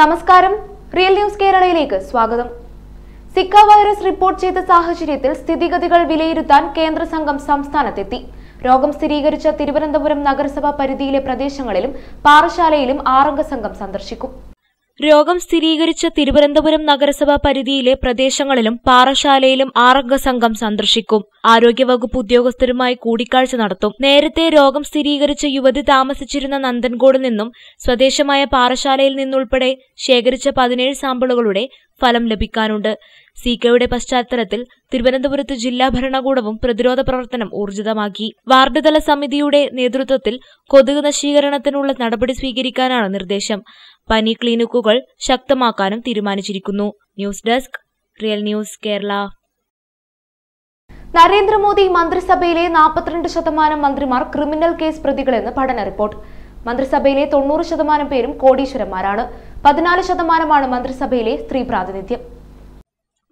നമസ്കാരം real news കേരളയിലേക്ക് സ്വാഗതം Zika virus report ചെയ്ത സാഹചര്യത്തിൽ സ്ഥിതിഗതികൾ വിലയിരുത്താൻ കേന്ദ്ര സംഘം സംസ്ഥാനത്തെത്തി രോഗം സ്ഥിരീകരിച്ച തിരുവനന്തപുരം നഗരസഭാ പരിധിയിലെ പ്രദേശങ്ങളിലും പാറശാലയിലും ആറംഗ സംഘം സന്ദർശിക്കും രോഗം സ്ഥിരീകരിച്ച തിരുവനന്തപുരം നഗരസഭാ പരിധിയിലെ പ്രദേശങ്ങളിലും പാറശാലയിലും ആറംഗ സംഘം സന്ദർശിക്കും ആരോഗ്യവകുപ്പ് ഉദ്യോഗസ്ഥരുമായി കൂടിക്കാഴ്ച നടത്തും നേരത്തെ രോഗം സ്ഥിരീകരിച്ച യുവതി താമസിച്ചിരുന്ന നന്ദൻകോട് നിന്നും സ്വദേശമായ പാറശാലയിൽ നിന്നുൾപ്പെടെ ശേഖരിച്ച പതിനേഴ് സാമ്പിളുകളുടെ ഫലം ലഭിക്കാനുണ്ട് സി കെയുടെ പശ്ചാത്തലത്തിൽ തിരുവനന്തപുരത്ത് ജില്ലാ ഭരണകൂടവും പ്രതിരോധ പ്രവർത്തനം ഊർജിതമാക്കി വാർഡുതല സമിതിയുടെ നേതൃത്വത്തിൽ കൊതുക് നശീകരണത്തിനുള്ള നടപടി സ്വീകരിക്കാനാണ് നിർദ്ദേശം പനി ക്ലിനിക്കുകൾ ശക്തമാക്കാനും തീരുമാനിച്ചിരിക്കുന്നു news desk real news Kerala Narendra Modi മന്ത്രിസഭയിലെ നാൽപ്പത്തിരണ്ട് ശതമാനം മന്ത്രിമാർ ക്രിമിനൽ കേസ് പ്രതികളെന്ന് പഠന റിപ്പോർട്ട് മന്ത്രിസഭയിലെ തൊണ്ണൂറ് ശതമാനം പേരും കോടീശ്വരന്മാരാണ് പതിനാല് ശതമാനമാണ് മന്ത്രിസഭയിലെ സ്ത്രീ പ്രാതിനിധ്യം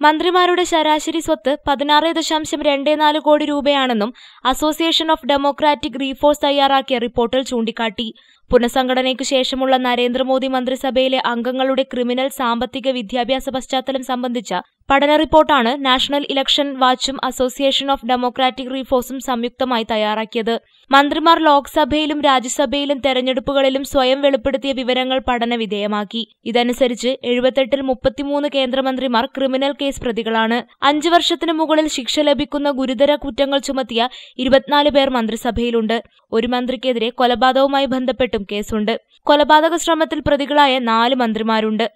മന്ത്രിമാരുടെ ശരാശരി സ്വത്ത് പതിനാറ് ദശാംശം രണ്ട് നാല് കോടി രൂപയാണെന്നും അസോസിയേഷൻ ഓഫ് ഡെമോക്രാറ്റിക് റീഫോഴ്സ് തയ്യാറാക്കിയ റിപ്പോർട്ടിൽ ചൂണ്ടിക്കാട്ടി പുനഃസംഘടനയ്ക്കു ശേഷമുള്ള നരേന്ദ്രമോദി മന്ത്രിസഭയിലെ അംഗങ്ങളുടെ ക്രിമിനൽ സാമ്പത്തിക വിദ്യാഭ്യാസ പശ്ചാത്തലം സംബന്ധിച്ച പഠന റിപ്പോർട്ടാണ് നാഷണൽ ഇലക്ഷൻ വാച്ചും അസോസിയേഷൻ ഓഫ് ഡെമോക്രാറ്റിക് റീഫോഴ്സും സംയുക്തമായി തയ്യാറാക്കിയത് മന്ത്രിമാർ ലോക്സഭയിലും രാജ്യസഭയിലും തെരഞ്ഞെടുപ്പുകളിലും സ്വയം വെളിപ്പെടുത്തിയ വിവരങ്ങൾ പഠന വിധേയമാക്കി ഇതനുസരിച്ച് എഴുപത്തെട്ടിൽ മുപ്പത്തിമൂന്ന് കേന്ദ്രമന്ത്രിമാർ ക്രിമിനൽ കേസ് പ്രതികളാണ് അഞ്ചു വർഷത്തിനു മുകളിൽ ശിക്ഷ ലഭിക്കുന്ന ഗുരുതര കുറ്റങ്ങൾ ചുമത്തിയ ഇരുപത്തിനാല് പേർ മന്ത്രിസഭയിലുണ്ട് ഒരു മന്ത്രിക്കെതിരെ കൊലപാതകവുമായി ബന്ധപ്പെട്ട് കേസുണ്ട് കൊലപാതക ശ്രമത്തിൽ പ്രതികളായ നാല് മന്ത്രിമാരുണ്ട്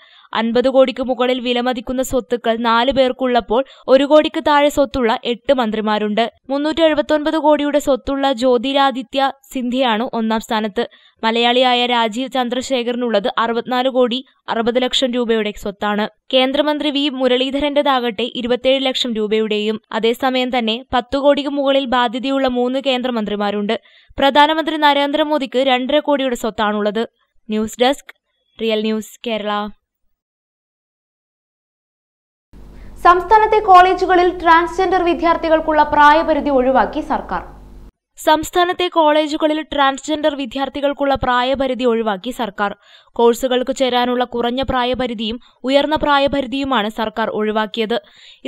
അൻപത് കോടിക്ക് മുകളിൽ വിലമതിക്കുന്ന സ്വത്തുക്കൾ നാല് പേർക്കുള്ളപ്പോൾ ഒരു കോടിക്ക് താഴെ സ്വത്തുള്ള എട്ട് മന്ത്രിമാരുണ്ട് മുന്നൂറ്റി എഴുപത്തി കോടിയുടെ സ്വത്തുള്ള ജ്യോതിരാദിത്യ സിന്ധ്യയാണ് ഒന്നാം സ്ഥാനത്ത് മലയാളിയായ രാജീവ് ചന്ദ്രശേഖരനുള്ളത് അറുപത്തിനാല് കോടി അറുപത് ലക്ഷം രൂപയുടെ സ്വത്താണ് കേന്ദ്രമന്ത്രി വി മുരളീധരന്റേതാകട്ടെ ഇരുപത്തിയേഴ് ലക്ഷം രൂപയുടെയും അതേസമയം തന്നെ പത്തു കോടിക്ക് മുകളിൽ ബാധ്യതയുള്ള മൂന്ന് കേന്ദ്രമന്ത്രിമാരുണ്ട് പ്രധാനമന്ത്രി നരേന്ദ്രമോദിക്ക് രണ്ടര കോടിയുടെ സ്വത്താണുള്ളത് news desk real news Kerala സംസ്ഥാനത്തെ കോളേജുകളിൽ ട്രാൻസ്ജെൻഡർ വിദ്യാർത്ഥികൾക്കുള്ള പ്രായപരിധി ഒഴിവാക്കി സർക്കാർ സംസ്ഥാനത്തെ കോളേജുകളിൽ ട്രാൻസ്ജെൻഡർ വിദ്യാർത്ഥികൾക്കുള്ള പ്രായപരിധി ഒഴിവാക്കി സർക്കാർ കോഴ്സുകൾക്ക് ചേരാനുള്ള കുറഞ്ഞ പ്രായപരിധിയും ഉയർന്ന പ്രായപരിധിയുമാണ് സർക്കാർ ഒഴിവാക്കിയത്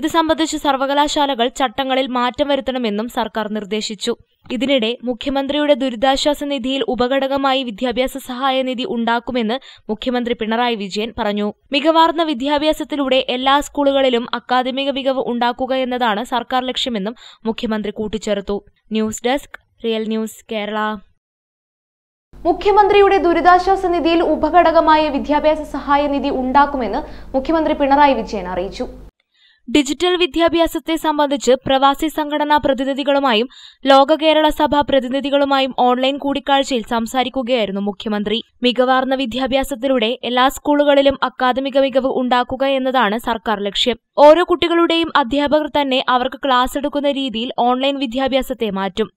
ഇത് സംബന്ധിച്ച് സർവകലാശാലകൾ ചട്ടങ്ങളിൽ മാറ്റം വരുത്തണമെന്നും സർക്കാർ നിർദ്ദേശിച്ചു ഇതിനിടെ മുഖ്യമന്ത്രിയുടെ ദുരിതാശ്വാസ നിധിയിൽ ഉപഘടകമായി വിദ്യാഭ്യാസ സഹായ നിധി ഉണ്ടാക്കുമെന്ന് മുഖ്യമന്ത്രി പിണറായി വിജയൻ പറഞ്ഞു മികവാർന്ന വിദ്യാഭ്യാസത്തിലൂടെ എല്ലാ സ്കൂളുകളിലും അക്കാദമിക മികവ് ഉണ്ടാക്കുക എന്നതാണ് സർക്കാർ ലക്ഷ്യമെന്നും മുഖ്യമന്ത്രി കൂട്ടിച്ചേർത്തു news desk real news Kerala മുഖ്യമന്ത്രിയുടെ ദുരിതാശ്വാസ നിധിയിൽ ഉപഘടകമായ വിദ്യാഭ്യാസ സഹായ നിധി ഉണ്ടാക്കുമെന്ന് മുഖ്യമന്ത്രി പിണറായി വിജയൻ അറിയിച്ചു ഡിജിറ്റൽ വിദ്യാഭ്യാസത്തെ സംബന്ധിച്ച് പ്രവാസി സംഘടനാ പ്രതിനിധികളുമായും ലോക കേരള സഭാ പ്രതിനിധികളുമായും ഓൺലൈൻ കൂടിക്കാഴ്ചയിൽ സംസാരിക്കുകയായിരുന്നു മുഖ്യമന്ത്രി മികവാർന്ന വിദ്യാഭ്യാസത്തിലൂടെ എല്ലാ സ്കൂളുകളിലും അക്കാദമിക മികവ് ഉണ്ടാക്കുക എന്നതാണ് സർക്കാർ ലക്ഷ്യം ഓരോ കുട്ടികളുടെയും അധ്യാപകർ തന്നെ അവർക്ക് ക്ലാസ് എടുക്കുന്ന രീതിയിൽ ഓൺലൈൻ വിദ്യാഭ്യാസത്തെ മാറ്റും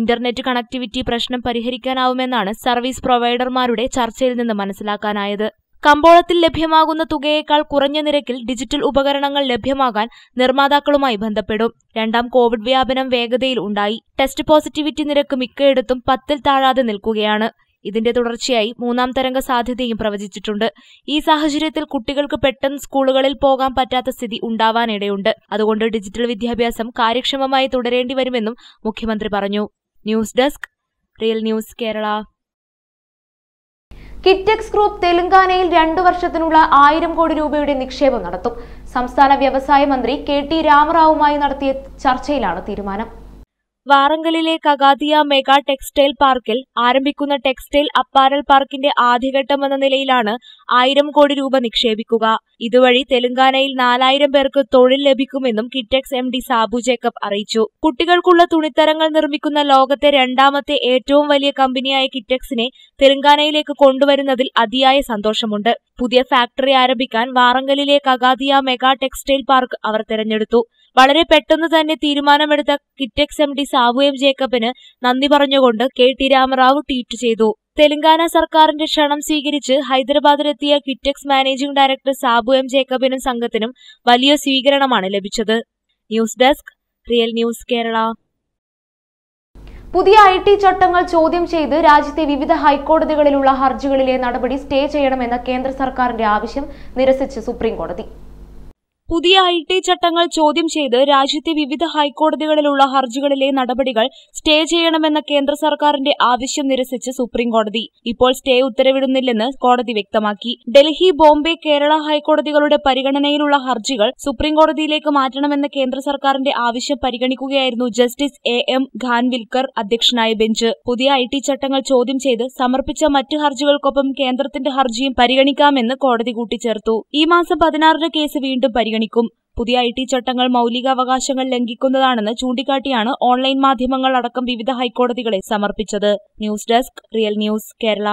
ഇന്റർനെറ്റ് കണക്ടിവിറ്റി പ്രശ്നം പരിഹരിക്കാനാവുമെന്നാണ് സർവീസ് പ്രൊവൈഡർമാരുടെ ചർച്ചയിൽ നിന്ന് മനസ്സിലാക്കാനായത് കമ്പോളത്തിൽ ലഭ്യമാകുന്ന തുകയേക്കാൾ കുറഞ്ഞ നിരക്കിൽ ഡിജിറ്റൽ ഉപകരണങ്ങൾ ലഭ്യമാകാൻ നിർമ്മാതാക്കളുമായി ബന്ധപ്പെടും രണ്ടാം കോവിഡ് വ്യാപനം വേഗതയിൽ ഉണ്ടായി ടെസ്റ്റ് പോസിറ്റിവിറ്റി നിരക്ക് മിക്കയിടത്തും പത്തിൽ താഴാതെ നിൽക്കുകയാണ് ഇതിന്റെ തുടർച്ചയായി മൂന്നാം തരംഗ സാധ്യതയും പ്രവചിച്ചിട്ടുണ്ട് ഈ സാഹചര്യത്തിൽ കുട്ടികൾക്ക് പെട്ടെന്ന് സ്കൂളുകളിൽ പോകാൻ പറ്റാത്ത സ്ഥിതി ഉണ്ടാവാനിടയുണ്ട് അതുകൊണ്ട് ഡിജിറ്റൽ വിദ്യാഭ്യാസം കാര്യക്ഷമമായി തുടരേണ്ടി വരുമെന്നും മുഖ്യമന്ത്രി പറഞ്ഞു news desk real news Kerala Kitex group തെലങ്കാനയിൽ രണ്ടു വർഷത്തിനുള്ള ആയിരം കോടി രൂപയുടെ നിക്ഷേപം നടത്തും സംസ്ഥാന വ്യവസായ മന്ത്രി കെ ടി രാമറാവുമായി നടത്തിയ ചർച്ചയിലാണ് തീരുമാനം വാറങ്കലിലെ കഗാദിയ മെഗാ ടെക്സ്റ്റൈൽ പാർക്കിൽ ആരംഭിക്കുന്ന ടെക്സ്റ്റൈൽ അപ്പാരൽ പാർക്കിന്റെ എന്ന നിലയിലാണ് ആയിരം കോടി രൂപ നിക്ഷേപിക്കുക ഇതുവഴി തെലങ്കാനയിൽ നാലായിരം പേർക്ക് തൊഴിൽ ലഭിക്കുമെന്നും കിറ്റെക്സ് എം ഡി സാബു ജേക്കബ് അറിയിച്ചു കുട്ടികൾക്കുള്ള തുണിത്തരങ്ങൾ നിർമ്മിക്കുന്ന ലോകത്തെ രണ്ടാമത്തെ ഏറ്റവും വലിയ കമ്പനിയായ കിറ്റെക്സിനെ തെലങ്കാനയിലേക്ക് കൊണ്ടുവരുന്നതിൽ അതിയായ സന്തോഷമുണ്ട് പുതിയ ഫാക്ടറി ആരംഭിക്കാൻ വാറങ്കലിലെ കഗാദിയ മെഗാ ടെക്സ്റ്റൈൽ പാർക്ക് അവർ തെരഞ്ഞെടുത്തു വളരെ പെട്ടെന്ന് തന്നെ തീരുമാനമെടുത്ത Kitex M D Sabu M ജേക്കബിന് നന്ദി പറഞ്ഞുകൊണ്ട് കെ ടി രാമറാവു ട്വീറ്റ് ചെയ്തു തെലങ്കാന സർക്കാരിന്റെ ക്ഷണം സ്വീകരിച്ച് ഹൈദരാബാദിലെത്തിയ Kitex managing director Sabu M ജേക്കബിനും സംഘത്തിനും വലിയ സ്വീകരണമാണ് ലഭിച്ചത് news desk real news Kerala പുതിയ ഐ ടി ചട്ടങ്ങൾ ചോദ്യം ചെയ്ത് രാജ്യത്തെ വിവിധ ഹൈക്കോടതികളിലുള്ള ഹർജികളിലെ നടപടി സ്റ്റേ ചെയ്യണമെന്ന കേന്ദ്ര സർക്കാരിന്റെ ആവശ്യം നിരസിച്ച് സുപ്രീംകോടതി പുതിയ ഐ ടി ചട്ടങ്ങൾ ചോദ്യം ചെയ്ത് രാജ്യത്തെ വിവിധ ഹൈക്കോടതികളിലുള്ള ഹർജികളിലെ നടപടികൾ സ്റ്റേ ചെയ്യണമെന്ന കേന്ദ്ര സർക്കാരിന്റെ ആവശ്യം നിരസിച്ച് സുപ്രീംകോടതി ഇപ്പോൾ സ്റ്റേ ഉത്തരവിടുന്നില്ലെന്ന് കോടതി വ്യക്തമാക്കി ഡൽഹി ബോംബെ കേരള ഹൈക്കോടതികളുടെ പരിഗണനയിലുള്ള ഹർജികൾ സുപ്രീംകോടതിയിലേക്ക് മാറ്റണമെന്ന കേന്ദ്ര സർക്കാരിന്റെ ആവശ്യം പരിഗണിക്കുകയായിരുന്നു ജസ്റ്റിസ് എ എം ഖാൻവിൽക്കർ അധ്യക്ഷനായ ബെഞ്ച് പുതിയ ഐ ടി ചട്ടങ്ങൾ ചോദ്യം ചെയ്ത് സമർപ്പിച്ച മറ്റ് ഹർജികൾക്കൊപ്പം കേന്ദ്രത്തിന്റെ ഹർജിയും പരിഗണിക്കാമെന്ന് കോടതി കൂട്ടിച്ചേർത്തു ഈ മാസം പതിനാറിന് കേസ് വീണ്ടും പരിഗണിക്കും പരിഗണിക്കും പുതിയ ഐ ടി ചട്ടങ്ങൾ മൌലികാവകാശങ്ങൾ ലംഘിക്കുന്നതാണെന്ന് ചൂണ്ടിക്കാട്ടിയാണ് ഓൺലൈൻ മാധ്യമങ്ങൾ അടക്കം വിവിധ ഹൈക്കോടതികളെ സമർപ്പിച്ചത് news desk real news Kerala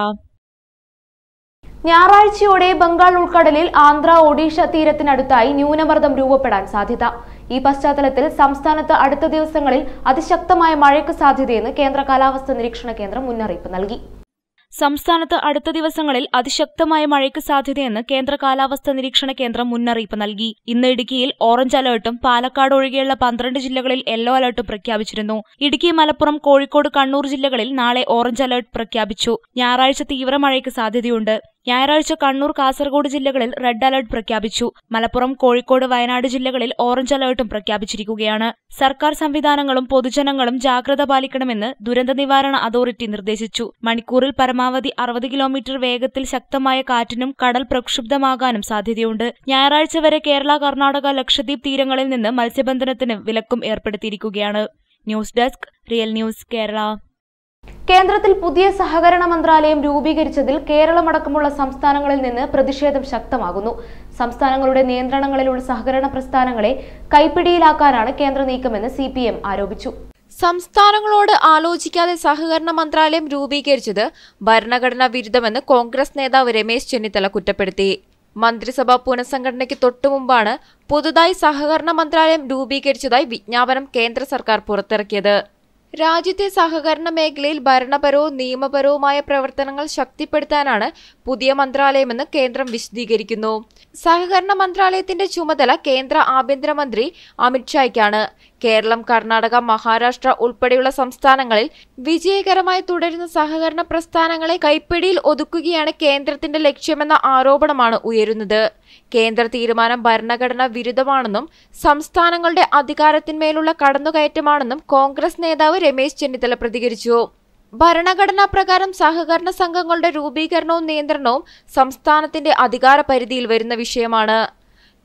ഞായറാഴ്ചയോടെ ബംഗാൾ ഉൾക്കടലിൽ ആന്ധ്ര ഒഡീഷ തീരത്തിനടുത്തായി ന്യൂനമർദ്ദം രൂപപ്പെടാൻ സാധ്യത ഈ പശ്ചാത്തലത്തിൽ സംസ്ഥാനത്ത് അടുത്ത ദിവസങ്ങളിൽ അതിശക്തമായ മഴയ്ക്ക് സാധ്യതയെന്ന് കേന്ദ്ര കാലാവസ്ഥാ നിരീക്ഷണ കേന്ദ്രം മുന്നറിയിപ്പ് നൽകി സംസ്ഥാനത്ത് അടുത്ത ദിവസങ്ങളിൽ അതിശക്തമായ മഴയ്ക്ക് സാധ്യതയെന്ന് കേന്ദ്ര കാലാവസ്ഥാ നിരീക്ഷണ കേന്ദ്രം മുന്നറിയിപ്പ് നൽകി ഇന്ന് ഇടുക്കിയിൽ ഓറഞ്ച് അലർട്ടും പാലക്കാട് ഒഴികെയുള്ള പന്ത്രണ്ട് ജില്ലകളിൽ യെല്ലോ അലേർട്ടും പ്രഖ്യാപിച്ചിരുന്നു ഇടുക്കി മലപ്പുറം കോഴിക്കോട് കണ്ണൂർ ജില്ലകളിൽ നാളെ ഓറഞ്ച് അലർട്ട് പ്രഖ്യാപിച്ചു ഞായറാഴ്ച തീവ്ര മഴയ്ക്ക് സാധ്യതയുണ്ട് ഞായറാഴ്ച കണ്ണൂർ കാസർഗോഡ് ജില്ലകളിൽ റെഡ് അലർട്ട് പ്രഖ്യാപിച്ചു മലപ്പുറം കോഴിക്കോട് വയനാട് ജില്ലകളിൽ ഓറഞ്ച് അലർട്ടും പ്രഖ്യാപിച്ചിരിക്കുകയാണ് സർക്കാർ സംവിധാനങ്ങളും പൊതുജനങ്ങളും ജാഗ്രത പാലിക്കണമെന്ന് ദുരന്ത നിവാരണ അതോറിറ്റി നിർദ്ദേശിച്ചു മണിക്കൂറിൽ പരമാവധി അറുപത് കിലോമീറ്റർ വേഗത്തിൽ ശക്തമായ കാറ്റിനും കടൽ പ്രക്ഷുബ്ധമാകാനും സാധ്യതയുണ്ട് ഞായറാഴ്ച വരെ കേരള കർണാടക ലക്ഷദ്വീപ് തീരങ്ങളിൽ നിന്ന് മത്സ്യബന്ധനത്തിന് വിലക്കും ഏർപ്പെടുത്തിയിരിക്കുകയാണ് news desk real news Kerala കേന്ദ്രത്തിൽ പുതിയ സഹകരണ മന്ത്രാലയം രൂപീകരിച്ചതിൽ കേരളമടക്കമുള്ള സംസ്ഥാനങ്ങളിൽ നിന്ന് പ്രതിഷേധം ശക്തമാകുന്നു സംസ്ഥാനങ്ങളുടെ നിയന്ത്രണങ്ങളിലുള്ള സഹകരണ പ്രസ്ഥാനങ്ങളെ കൈപ്പിടിയിലാക്കാനാണ് കേന്ദ്ര നീക്കമെന്ന് സി ആരോപിച്ചു സംസ്ഥാനങ്ങളോട് ആലോചിക്കാതെ സഹകരണ മന്ത്രാലയം രൂപീകരിച്ചത് ഭരണഘടനാ വിരുദ്ധമെന്ന് കോൺഗ്രസ് നേതാവ് രമേശ് ചെന്നിത്തല കുറ്റപ്പെടുത്തി മന്ത്രിസഭ പുനഃസംഘടനയ്ക്ക് തൊട്ടുമുമ്പാണ് പുതുതായി സഹകരണ മന്ത്രാലയം രൂപീകരിച്ചതായി വിജ്ഞാപനം കേന്ദ്ര സർക്കാർ പുറത്തിറക്കിയത് രാജ്യത്തെ സഹകരണ മേഖലയിൽ ഭരണപരവും നിയമപരവുമായ പ്രവർത്തനങ്ങൾ ശക്തിപ്പെടുത്താനാണ് പുതിയ മന്ത്രാലയമെന്ന് കേന്ദ്രം വിശദീകരിക്കുന്നു സഹകരണ മന്ത്രാലയത്തിന്റെ ചുമതല കേന്ദ്ര ആഭ്യന്തരമന്ത്രി അമിത്ഷായ്ക്കാണ് കേരളം കർണാടക മഹാരാഷ്ട്ര ഉൾപ്പെടെയുള്ള സംസ്ഥാനങ്ങളിൽ വിജയകരമായി തുടരുന്ന സഹകരണ പ്രസ്ഥാനങ്ങളെ കൈപ്പിടിയിൽ ഒതുക്കുകയാണ് കേന്ദ്രത്തിന്റെ ലക്ഷ്യമെന്ന ആരോപണമാണ് ഉയരുന്നത് കേന്ദ്ര തീരുമാനം ഭരണഘടനാ വിരുദ്ധമാണെന്നും സംസ്ഥാനങ്ങളുടെ അധികാരത്തിന്മേലുള്ള കടന്നുകയറ്റമാണെന്നും കോൺഗ്രസ് നേതാവ് രമേശ് ചെന്നിത്തല പ്രതികരിച്ചു ഭരണഘടനാ പ്രകാരം സഹകരണ സംഘങ്ങളുടെ രൂപീകരണവും നിയന്ത്രണവും സംസ്ഥാനത്തിന്റെ അധികാര പരിധിയിൽ വരുന്ന വിഷയമാണ്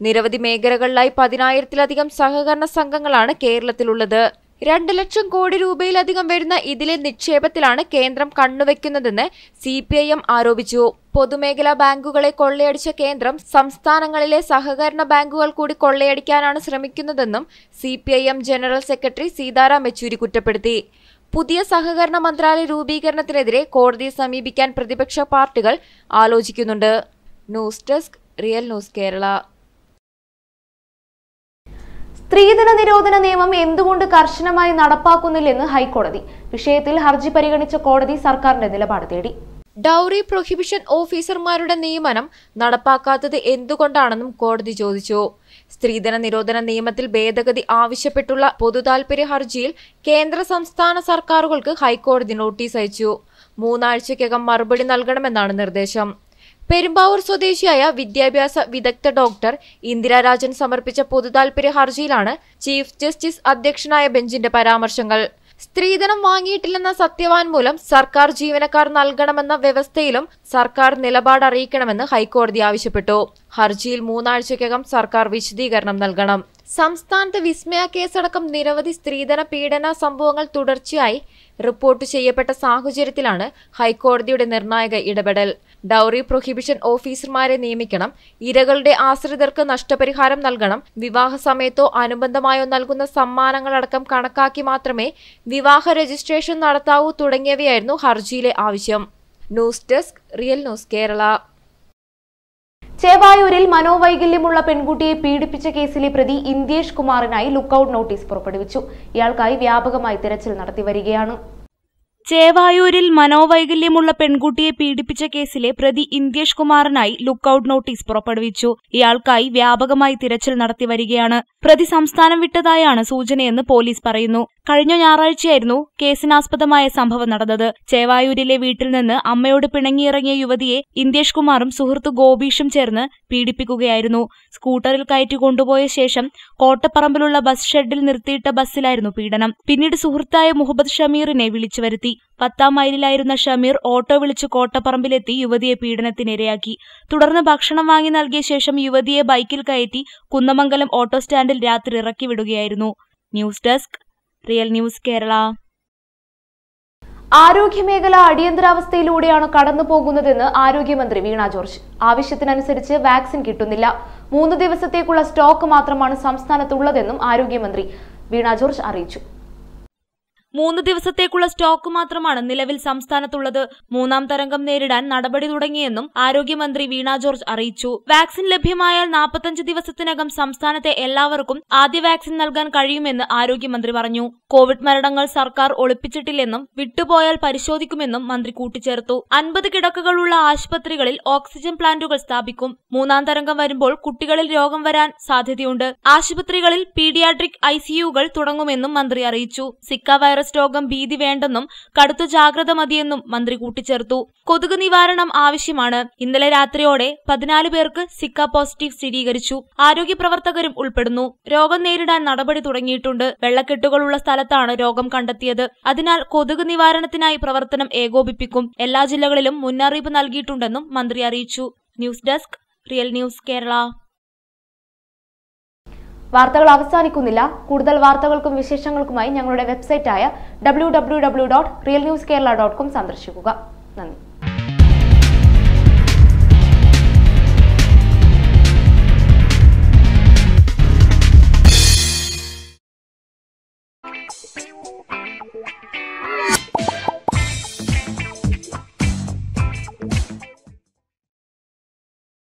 നിരവധി മേഖലകളിലായി പതിനായിരത്തിലധികം സഹകരണ സംഘങ്ങളാണ് കേരളത്തിലുള്ളത് രണ്ട് ലക്ഷം കോടി രൂപയിലധികം വരുന്ന ഇതിലെ നിക്ഷേപത്തിലാണ് കേന്ദ്രം കണ്ണുവെക്കുന്നതെന്ന് സി പി ഐ എം ആരോപിച്ചു പൊതുമേഖലാ ബാങ്കുകളെ കൊള്ളയടിച്ച കേന്ദ്രം സംസ്ഥാനങ്ങളിലെ സഹകരണ ബാങ്കുകൾ കൂടി കൊള്ളയടിക്കാനാണ് ശ്രമിക്കുന്നതെന്നും C P I M general secretary Sitaram Yechury കുറ്റപ്പെടുത്തി പുതിയ സഹകരണ മന്ത്രാലയ രൂപീകരണത്തിനെതിരെ കോടതിയെ സമീപിക്കാൻ പ്രതിപക്ഷ പാർട്ടികൾ ആലോചിക്കുന്നുണ്ട് news desk real news Kerala സ്ത്രീധന നിരോധന നിയമം എന്തുകൊണ്ട് കർശനമായി നടപ്പാക്കുന്നില്ലെന്ന് ഹൈക്കോടതി വിഷയത്തിൽ ഹർജി പരിഗണിച്ച കോടതി സർക്കാരിന്റെ നിലപാട് തേടി ഡൌറി പ്രൊഹിബിഷൻ ഓഫീസർമാരുടെ നിയമനം നടപ്പാക്കാത്തത് എന്തുകൊണ്ടാണെന്നും കോടതി ചോദിച്ചു സ്ത്രീധന നിരോധന നിയമത്തിൽ ഭേദഗതി ആവശ്യപ്പെട്ടുള്ള പൊതുതാൽപര്യ ഹർജിയിൽ കേന്ദ്ര സംസ്ഥാന സർക്കാരുകൾക്ക് ഹൈക്കോടതി നോട്ടീസ് അയച്ചു മൂന്നാഴ്ചയ്ക്കകം മറുപടി നൽകണമെന്നാണ് നിർദ്ദേശം പെരുമ്പാവൂർ സ്വദേശിയായ വിദ്യാഭ്യാസ വിദഗ്ധ ഡോക്ടർ ഇന്ദിരാരാജൻ സമർപ്പിച്ച പൊതുതാൽപര്യ ഹർജിയിലാണ് ചീഫ് ജസ്റ്റിസ് അധ്യക്ഷനായ ബെഞ്ചിന്റെ പരാമർശങ്ങൾ സ്ത്രീധനം വാങ്ങിയിട്ടില്ലെന്ന സത്യവാൻ മൂലം സർക്കാർ ജീവനക്കാർ നൽകണമെന്ന വ്യവസ്ഥയിലും സർക്കാർ നിലപാട് അറിയിക്കണമെന്ന് ഹൈക്കോടതി ആവശ്യപ്പെട്ടു ഹർജിയിൽ മൂന്നാഴ്ചയ്ക്കകം സർക്കാർ വിശദീകരണം നൽകണം സംസ്ഥാനത്ത് വിസ്മയ കേസടക്കം നിരവധി സ്ത്രീധന പീഡന സംഭവങ്ങൾ തുടർച്ചയായി റിപ്പോർട്ട് ചെയ്യപ്പെട്ട സാഹചര്യത്തിലാണ് ഹൈക്കോടതിയുടെ നിർണായക ഇടപെടൽ ഡൌറി പ്രൊഹിബിഷൻ ഓഫീസർമാരെ നിയമിക്കണം ഇരകളുടെ ആശ്രിതർക്ക് നഷ്ടപരിഹാരം നൽകണം വിവാഹ സമയത്തോ അനുബന്ധമായോ നൽകുന്ന സമ്മാനങ്ങളടക്കം കണക്കാക്കി മാത്രമേ വിവാഹ രജിസ്ട്രേഷൻ നടത്താവൂ തുടങ്ങിയവയായിരുന്നു ഹർജിയിലെ ആവശ്യം news desk real news Kerala ചേവായൂരിൽ മനോവൈകല്യമുള്ള പെൺകുട്ടിയെ പീഡിപ്പിച്ച കേസിലെ പ്രതി ഇന്ദേഷ് കുമാറിനായി ലുക്കൌട്ട് നോട്ടീസ് പുറപ്പെടുവിച്ചു ഇയാൾക്കായി വ്യാപകമായി തിരച്ചിൽ നടത്തി വരികയാണ് ചേവായൂരിൽ മനോവൈകല്യമുള്ള പെൺകുട്ടിയെ പീഡിപ്പിച്ച കേസിലെ പ്രതി ഇന്ത്യേഷ് കുമാറിനായി ലുക്കൌട്ട് നോട്ടീസ് പുറപ്പെടുവിച്ചു ഇയാൾക്കായി വ്യാപകമായി തിരച്ചിൽ നടത്തിവരികയാണ് പ്രതി സംസ്ഥാനം വിട്ടതായാണ് സൂചനയെന്ന് പോലീസ് പറയുന്നു കഴിഞ്ഞ ഞായറാഴ്ചയായിരുന്നു കേസിനാസ്പദമായ സംഭവം നടന്നത് ചേവായൂരിലെ വീട്ടിൽ നിന്ന് അമ്മയോട് പിണങ്ങിയിറങ്ങിയ യുവതിയെ ഇന്ത്യേഷ് കുമാറും സുഹൃത്ത് ഗോപീഷും ചേർന്ന് പീഡിപ്പിക്കുകയായിരുന്നു സ്കൂട്ടറിൽ കയറ്റി കൊണ്ടുപോയ ശേഷം കോട്ടപ്പറമ്പിലുള്ള ബസ് ഷെഡിൽ നിർത്തിയിട്ട ബസ്സിലായിരുന്നു പീഡനം പിന്നീട് സുഹൃത്തായ മുഹമ്മദ് ഷമീറിനെ വിളിച്ചു പത്താം മൈലിലായിരുന്ന ഷമീർ ഓട്ടോ വിളിച്ച് കോട്ടപ്പറമ്പിലെത്തി യുവതിയെ പീഡനത്തിനിരയാക്കി തുടർന്ന് ഭക്ഷണം വാങ്ങി നൽകിയ ശേഷം യുവതിയെ ബൈക്കിൽ കയറ്റി കുന്നമംഗലം ഓട്ടോ സ്റ്റാൻഡിൽ രാത്രി ഇറക്കി വിടുകയായിരുന്നു news desk real news Kerala ആരോഗ്യമേഖല അടിയന്തരാവസ്ഥയിലൂടെയാണ് കടന്നുപോകുന്നതെന്ന് ആരോഗ്യമന്ത്രി വീണ ജോർജ് ആവശ്യത്തിനനുസരിച്ച് വാക്സിൻ കിട്ടുന്നില്ല മൂന്ന് ദിവസത്തേക്കുള്ള സ്റ്റോക്ക് മാത്രമാണ് സംസ്ഥാനത്തുള്ളതെന്നും ആരോഗ്യമന്ത്രി വീണ ജോർജ് അറിയിച്ചു മൂന്ന് ദിവസത്തേക്കുള്ള സ്റ്റോക്ക് മാത്രമാണ് നിലവിൽ സംസ്ഥാനത്തുള്ളത് മൂന്നാം തരംഗം നേരിടാൻ നടപടി തുടങ്ങിയെന്നും ആരോഗ്യമന്ത്രി വീണ ജോർജ് അറിയിച്ചു വാക്സിൻ ലഭ്യമായാൽ നാൽപ്പത്തഞ്ച് ദിവസത്തിനകം സംസ്ഥാനത്തെ എല്ലാവർക്കും ആദ്യ വാക്സിൻ നൽകാൻ കഴിയുമെന്ന് ആരോഗ്യമന്ത്രി പറഞ്ഞു കോവിഡ് മരണങ്ങൾ സർക്കാർ ഒളിപ്പിച്ചിട്ടില്ലെന്നും വിട്ടുപോയാൽ പരിശോധിക്കുമെന്നും മന്ത്രി കൂട്ടിച്ചേർത്തു അൻപത് കിടക്കകളുള്ള ആശുപത്രികളിൽ ഓക്സിജൻ പ്ലാന്റുകൾ സ്ഥാപിക്കും മൂന്നാം തരംഗം വരുമ്പോൾ കുട്ടികളിൽ രോഗം വരാൻ സാധ്യതയുണ്ട് ആശുപത്രികളിൽ പീഡിയാട്രിക് ഐസിയുകൾ തുടങ്ങുമെന്നും മന്ത്രി അറിയിച്ചു സിക്ക വൈറസ് വൈറസ് രോഗം ഭീതി വേണ്ടെന്നും കടുത്ത ജാഗ്രത മതിയെന്നും മന്ത്രി കൂട്ടിച്ചേർത്തു കൊതുക് നിവാരണം ആവശ്യമാണ് ഇന്നലെ രാത്രിയോടെ പതിനാല് പേർക്ക് സിക്ക പോസിറ്റീവ് സ്ഥിരീകരിച്ചു ആരോഗ്യ പ്രവർത്തകരും ഉൾപ്പെടുന്നു രോഗം നേരിടാൻ നടപടി തുടങ്ങിയിട്ടുണ്ട് വെള്ളക്കെട്ടുകളുള്ള സ്ഥലത്താണ് രോഗം കണ്ടെത്തിയത് അതിനാൽ കൊതുക് നിവാരണത്തിനായി പ്രവർത്തനം ഏകോപിപ്പിക്കും എല്ലാ ജില്ലകളിലും മുന്നറിയിപ്പ് നൽകിയിട്ടുണ്ടെന്നും മന്ത്രി അറിയിച്ചു news desk real news Kerala വാർത്തകൾ അവസാനിക്കുന്നില്ല കൂടുതൽ വാർത്തകൾക്കും വിശേഷങ്ങൾക്കുമായി ഞങ്ങളുടെ വെബ്സൈറ്റായ W W W dot real news Kerala dot com സന്ദർശിക്കുക നന്ദി